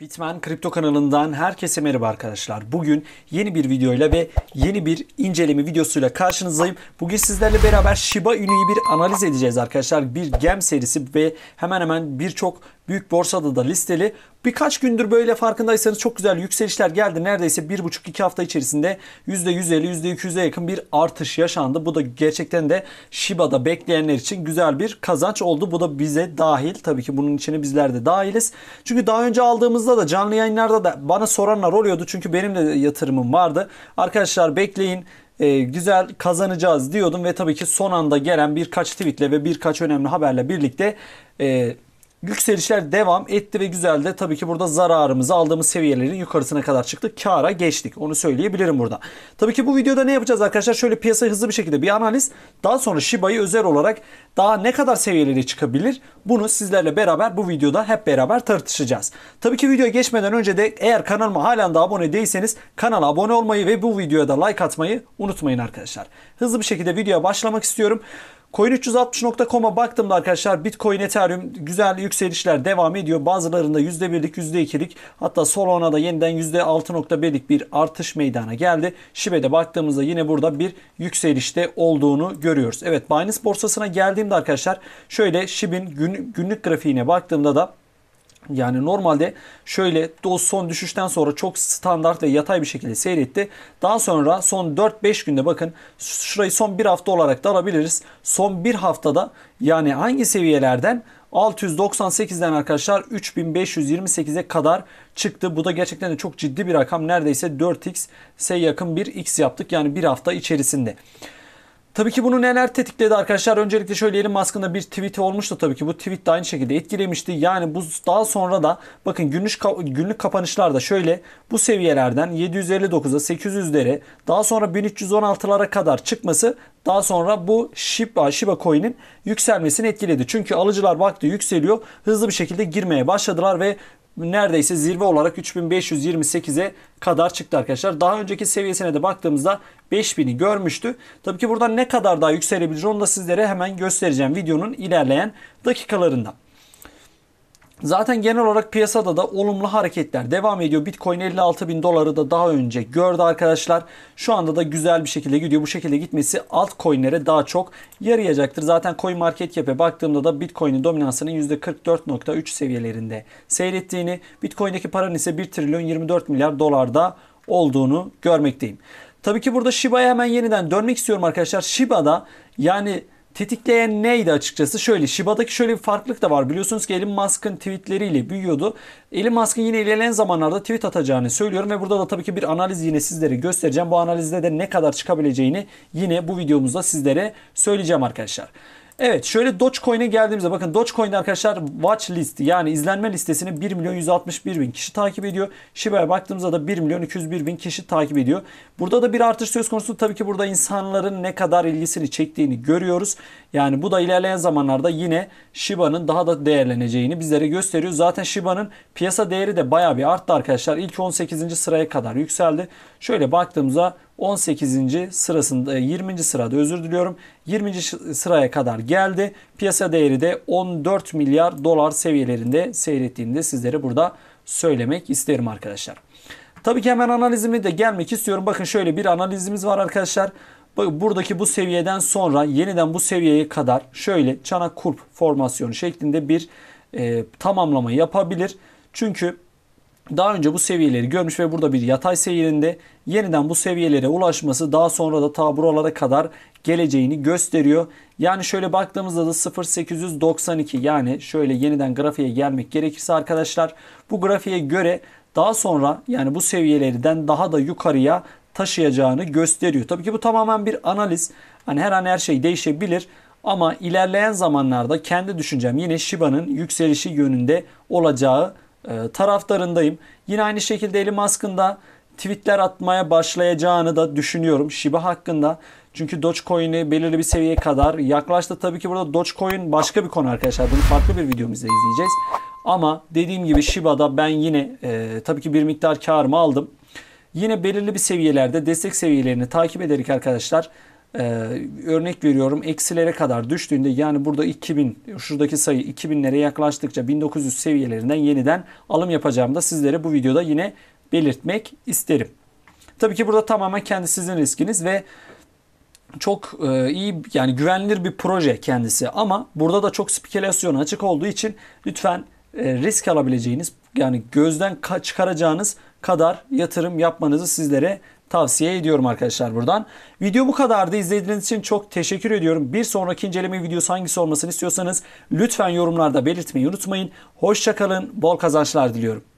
Bitmen Kripto kanalından herkese merhaba arkadaşlar. Bugün yeni bir videoyla ve yeni bir inceleme videosuyla karşınızdayım. Bugün sizlerle beraber Shiba Inu'yu bir analiz edeceğiz arkadaşlar. Bir gem serisi ve hemen hemen birçok Büyük borsada da listeli. Birkaç gündür böyle farkındaysanız çok güzel yükselişler geldi. Neredeyse 1,5-2 hafta içerisinde %150, %200'e yakın bir artış yaşandı. Bu da gerçekten de Shiba'da bekleyenler için güzel bir kazanç oldu. Bu da bize dahil. Tabii ki bunun içine bizler de dahiliz. Çünkü daha önce aldığımızda da canlı yayınlarda da bana soranlar oluyordu. Çünkü benim de yatırımım vardı. Arkadaşlar bekleyin e, güzel kazanacağız diyordum ve tabii ki son anda gelen birkaç tweetle ve birkaç önemli haberle birlikte e, Yükselişler devam etti ve güzel de tabii ki burada zararımızı aldığımız seviyelerin yukarısına kadar çıktık. Kara geçtik. Onu söyleyebilirim burada. Tabii ki bu videoda ne yapacağız arkadaşlar? Şöyle piyasayı hızlı bir şekilde bir analiz. Daha sonra Shiba'yı özel olarak daha ne kadar seviyelere çıkabilir? Bunu sizlerle beraber bu videoda hep beraber tartışacağız. Tabii ki videoya geçmeden önce de eğer kanalıma halen daha abone değilseniz kanala abone olmayı ve bu videoya da like atmayı unutmayın arkadaşlar. Hızlı bir şekilde videoya başlamak istiyorum. Coin360.com'a baktığımda arkadaşlar Bitcoin, Ethereum güzel yükselişler devam ediyor. Bazılarında %1'lik, %2'lik hatta Solana'da yeniden %6.1'lik bir artış meydana geldi. Shibe'de baktığımızda yine burada bir yükselişte olduğunu görüyoruz. Evet Binance borsasına geldiğimde arkadaşlar şöyle Shib'in gün, günlük grafiğine baktığımda da yani normalde şöyle o son düşüşten sonra çok standart ve yatay bir şekilde seyretti. Daha sonra son 4-5 günde bakın şurayı son bir hafta olarak da alabiliriz. Son bir haftada yani hangi seviyelerden 698'den arkadaşlar 3528'e kadar çıktı. Bu da gerçekten de çok ciddi bir rakam. Neredeyse 4x'e yakın bir x yaptık. Yani bir hafta içerisinde. Tabii ki bunu neler tetikledi arkadaşlar? Öncelikle şöyle Elon Musk'ın da bir tweet'i olmuştu tabii ki. Bu tweet de aynı şekilde etkilemişti. Yani bu daha sonra da bakın günlük, günlük kapanışlarda şöyle bu seviyelerden 759'a 800'lere daha sonra 1316'lara kadar çıkması daha sonra bu Shiba, Shiba Coin'in yükselmesini etkiledi. Çünkü alıcılar baktı yükseliyor. Hızlı bir şekilde girmeye başladılar ve neredeyse zirve olarak 3528'e kadar çıktı arkadaşlar. Daha önceki seviyesine de baktığımızda 5000'i görmüştü. Tabii ki buradan ne kadar daha yükselebilir onu da sizlere hemen göstereceğim videonun ilerleyen dakikalarında. Zaten genel olarak piyasada da olumlu hareketler devam ediyor. Bitcoin 56 bin doları da daha önce gördü arkadaşlar. Şu anda da güzel bir şekilde gidiyor. Bu şekilde gitmesi altcoin'lere daha çok yarayacaktır. Zaten coin market cap'e baktığımda da Bitcoin'in dominansının %44.3 seviyelerinde seyrettiğini, Bitcoin'deki paranın ise 1 trilyon 24 milyar dolarda olduğunu görmekteyim. Tabii ki burada Shiba'ya hemen yeniden dönmek istiyorum arkadaşlar. Shiba'da yani Tetikleyen neydi açıkçası? Şöyle Shiba'daki şöyle bir farklılık da var. Biliyorsunuz ki Elon Musk'ın tweetleriyle büyüyordu. Elon Musk'ın yine ilerleyen zamanlarda tweet atacağını söylüyorum ve burada da tabii ki bir analiz yine sizlere göstereceğim. Bu analizde de ne kadar çıkabileceğini yine bu videomuzda sizlere söyleyeceğim arkadaşlar. Evet şöyle Dogecoin'e geldiğimizde bakın Dogecoin'de arkadaşlar watch list yani izlenme listesini 1 milyon 161 bin kişi takip ediyor. Shiber'e baktığımızda da 1 milyon 201 bin kişi takip ediyor. Burada da bir artış söz konusu tabii ki burada insanların ne kadar ilgisini çektiğini görüyoruz. Yani bu da ilerleyen zamanlarda yine Shiba'nın daha da değerleneceğini bizlere gösteriyor. Zaten Shiba'nın piyasa değeri de baya bir arttı arkadaşlar. İlk 18. sıraya kadar yükseldi. Şöyle baktığımızda 18. sırasında 20. E, sırada özür diliyorum. 20. sıraya kadar geldi. Piyasa değeri de 14 milyar dolar seviyelerinde seyrettiğini de sizlere burada söylemek isterim arkadaşlar. Tabii ki hemen analizime de gelmek istiyorum. Bakın şöyle bir analizimiz var arkadaşlar. Buradaki bu seviyeden sonra yeniden bu seviyeye kadar şöyle çanak kurp formasyonu şeklinde bir e, tamamlama yapabilir. Çünkü daha önce bu seviyeleri görmüş ve burada bir yatay seyirinde yeniden bu seviyelere ulaşması daha sonra da ta buralara kadar geleceğini gösteriyor. Yani şöyle baktığımızda da 0892 yani şöyle yeniden grafiğe gelmek gerekirse arkadaşlar bu grafiğe göre daha sonra yani bu seviyelerden daha da yukarıya taşıyacağını gösteriyor. Tabii ki bu tamamen bir analiz. Hani her an her şey değişebilir. Ama ilerleyen zamanlarda kendi düşüncem yine Shiba'nın yükselişi yönünde olacağı ee, taraftarındayım. Yine aynı şekilde Elon Musk'ın da tweetler atmaya başlayacağını da düşünüyorum Shiba hakkında. Çünkü Dogecoin'i belirli bir seviyeye kadar yaklaştı. Tabii ki burada Dogecoin başka bir konu arkadaşlar. Bunu farklı bir videomuzda izleyeceğiz. Ama dediğim gibi Shiba'da ben yine e, tabii ki bir miktar karımı aldım. Yine belirli bir seviyelerde destek seviyelerini takip ederek arkadaşlar e, örnek veriyorum eksilere kadar düştüğünde yani burada 2000 şuradaki sayı 2000'lere yaklaştıkça 1900 seviyelerinden yeniden alım yapacağım da sizlere bu videoda yine belirtmek isterim. Tabii ki burada tamamen kendi sizin riskiniz ve çok e, iyi yani güvenilir bir proje kendisi ama burada da çok spekülasyon açık olduğu için lütfen e, risk alabileceğiniz yani gözden çıkaracağınız kadar yatırım yapmanızı sizlere tavsiye ediyorum arkadaşlar buradan. Video bu kadardı. İzlediğiniz için çok teşekkür ediyorum. Bir sonraki inceleme videosu hangisi olmasını istiyorsanız lütfen yorumlarda belirtmeyi unutmayın. Hoşçakalın. Bol kazançlar diliyorum.